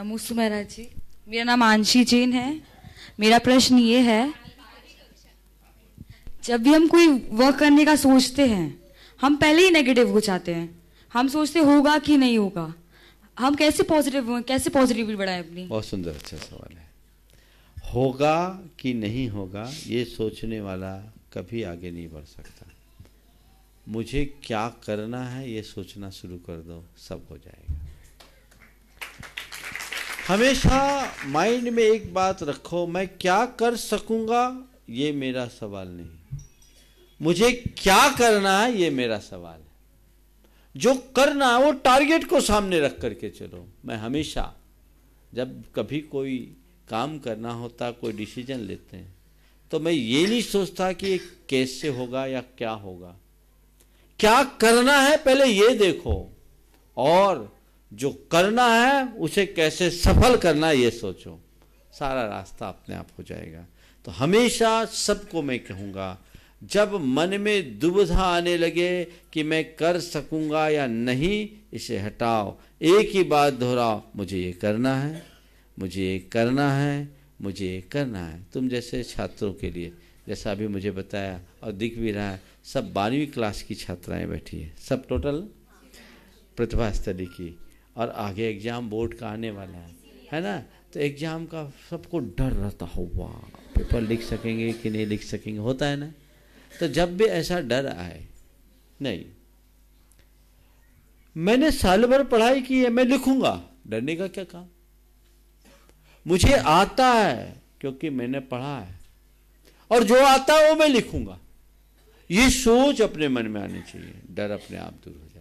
नमोस्तु महाराज जी मेरा नाम आंशी जैन है मेरा प्रश्न ये है जब भी हम कोई वर्क करने का सोचते हैं हम पहले ही नेगेटिव हो जाते हैं हम सोचते होगा कि नहीं होगा हम कैसे पॉजिटिव कैसे पॉजिटिविटी बढ़ाएं अपनी बहुत सुंदर अच्छा सवाल है होगा कि नहीं होगा ये सोचने वाला कभी आगे नहीं बढ़ सकता मुझे क्या करना है ये सोचना शुरू कर दो सब हो जाएगा हमेशा माइंड में एक बात रखो मैं क्या कर सकूंगा ये मेरा सवाल नहीं मुझे क्या करना है ये मेरा सवाल है जो करना है वो टारगेट को सामने रख करके चलो मैं हमेशा जब कभी कोई काम करना होता कोई डिसीजन लेते हैं तो मैं ये नहीं सोचता कि ये कैसे होगा या क्या होगा क्या करना है पहले ये देखो और जो करना है उसे कैसे सफल करना ये सोचो सारा रास्ता अपने आप हो जाएगा तो हमेशा सबको मैं कहूँगा जब मन में दुविधा आने लगे कि मैं कर सकूँगा या नहीं इसे हटाओ एक ही बात दोहराओ मुझे ये करना है मुझे ये करना है मुझे ये करना है तुम जैसे छात्रों के लिए जैसा अभी मुझे बताया और दिख भी रहा है सब बारहवीं क्लास की छात्राएं बैठी है सब टोटल प्रतिभा स्थली की और आगे एग्ज़ाम बोर्ड का आने वाला है है ना तो एग्ज़ाम का सबको डर रहता हुआ पेपर लिख सकेंगे कि नहीं लिख सकेंगे होता है ना तो जब भी ऐसा डर आए नहीं मैंने साल भर पढ़ाई की है मैं लिखूंगा डरने का क्या काम मुझे आता है क्योंकि मैंने पढ़ा है और जो आता है वो मैं लिखूंगा ये सोच अपने मन में आनी चाहिए डर अपने आप दूर हो